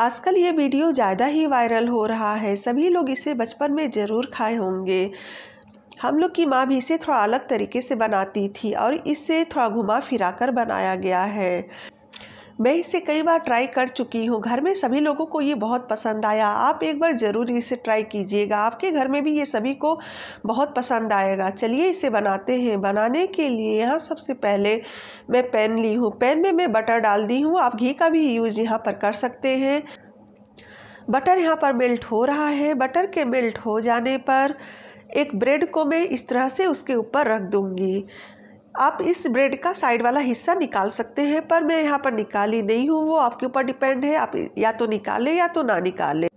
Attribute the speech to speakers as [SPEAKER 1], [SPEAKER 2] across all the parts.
[SPEAKER 1] आजकल ये वीडियो ज़्यादा ही वायरल हो रहा है सभी लोग इसे बचपन में ज़रूर खाए होंगे हम लोग की माँ भी इसे थोड़ा अलग तरीके से बनाती थी और इसे थोड़ा घुमा फिरा कर बनाया गया है मैं इसे कई बार ट्राई कर चुकी हूँ घर में सभी लोगों को ये बहुत पसंद आया आप एक बार ज़रूर इसे ट्राई कीजिएगा आपके घर में भी ये सभी को बहुत पसंद आएगा चलिए इसे बनाते हैं बनाने के लिए यहाँ सबसे पहले मैं पैन ली हूँ पैन में मैं बटर डाल दी हूँ आप घी का भी यूज़ यहाँ पर कर सकते हैं बटर यहाँ पर मेल्ट हो रहा है बटर के मेल्ट हो जाने पर एक ब्रेड को मैं इस तरह से उसके ऊपर रख दूँगी आप इस ब्रेड का साइड वाला हिस्सा निकाल सकते हैं पर मैं यहाँ पर निकाली नहीं हूँ वो आपके ऊपर डिपेंड है आप या तो निकालें या तो ना निकालें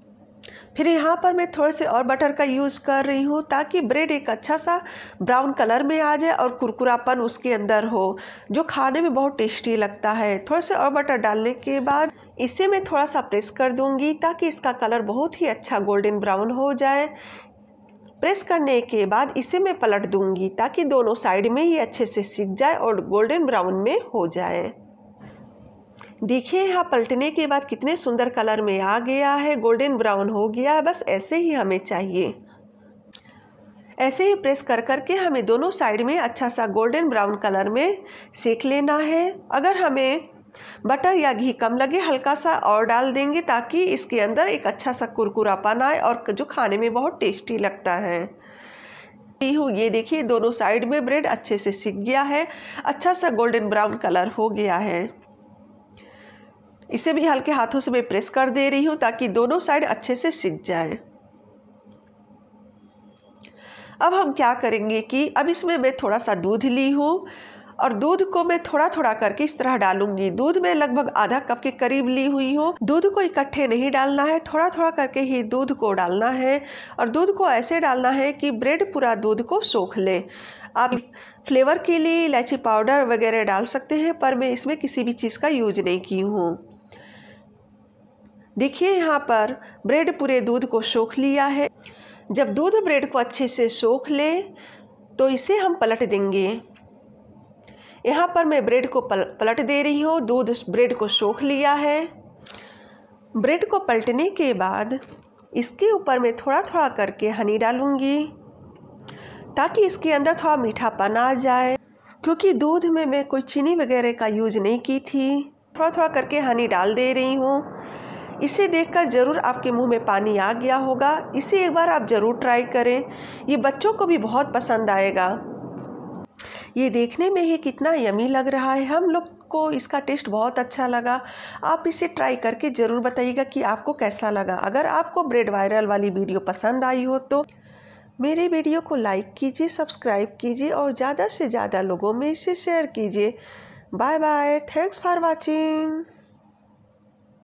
[SPEAKER 1] फिर यहाँ पर मैं थोड़े से और बटर का यूज़ कर रही हूँ ताकि ब्रेड एक अच्छा सा ब्राउन कलर में आ जाए और कुरकुरापन उसके अंदर हो जो खाने में बहुत टेस्टी लगता है थोड़े से और बटर डालने के बाद इसे मैं थोड़ा सा प्रेस कर दूंगी ताकि इसका कलर बहुत ही अच्छा गोल्डन ब्राउन हो जाए प्रेस करने के बाद इसे मैं पलट दूंगी ताकि दोनों साइड में ही अच्छे से सीख जाए और गोल्डन ब्राउन में हो जाए देखिए यहाँ पलटने के बाद कितने सुंदर कलर में आ गया है गोल्डन ब्राउन हो गया है बस ऐसे ही हमें चाहिए ऐसे ही प्रेस कर करके हमें दोनों साइड में अच्छा सा गोल्डन ब्राउन कलर में सेक लेना है अगर हमें बटर या घी कम लगे हल्का सा और डाल देंगे ताकि इसके अंदर एक अच्छा सा कुरकुरापन आए और जो खाने में बहुत टेस्टी लगता है ये देखिए दोनों साइड में ब्रेड अच्छे से सिक गया है अच्छा सा गोल्डन ब्राउन कलर हो गया है इसे भी हल्के हाथों से मैं प्रेस कर दे रही हूँ ताकि दोनों साइड अच्छे से सिक जाए अब हम क्या करेंगे कि अब इसमें मैं थोड़ा सा दूध ली हूँ और दूध को मैं थोड़ा थोड़ा करके इस तरह डालूंगी दूध में लगभग आधा कप के करीब ली हुई हूँ दूध को इकट्ठे नहीं डालना है थोड़ा थोड़ा करके ही दूध को डालना है और दूध को ऐसे डालना है कि ब्रेड पूरा दूध को सोख ले आप फ्लेवर के लिए इलायची पाउडर वगैरह डाल सकते हैं पर मैं इसमें किसी भी चीज़ का यूज नहीं की हूँ देखिए यहाँ पर ब्रेड पूरे दूध को सोख लिया है जब दूध ब्रेड को अच्छे से सोख ले तो इसे हम पलट देंगे यहाँ पर मैं ब्रेड को पल, पलट दे रही हूँ दूध ब्रेड को सोख लिया है ब्रेड को पलटने के बाद इसके ऊपर मैं थोड़ा थोड़ा करके हनी डालूँगी ताकि इसके अंदर थोड़ा मीठापन आ जाए क्योंकि दूध में मैं कोई चीनी वगैरह का यूज नहीं की थी थोड़ा थोड़ा करके हनी डाल दे रही हूँ इसे देखकर ज़रूर आपके मुंह में पानी आ गया होगा इसे एक बार आप ज़रूर ट्राई करें ये बच्चों को भी बहुत पसंद आएगा ये देखने में ही कितना यमी लग रहा है हम लोग को इसका टेस्ट बहुत अच्छा लगा आप इसे ट्राई करके ज़रूर बताइएगा कि आपको कैसा लगा अगर आपको ब्रेड वायरल वाली वीडियो पसंद आई हो तो मेरे वीडियो को लाइक कीजिए सब्सक्राइब कीजिए और ज़्यादा से ज़्यादा लोगों में इसे शेयर कीजिए bye bye thanks for watching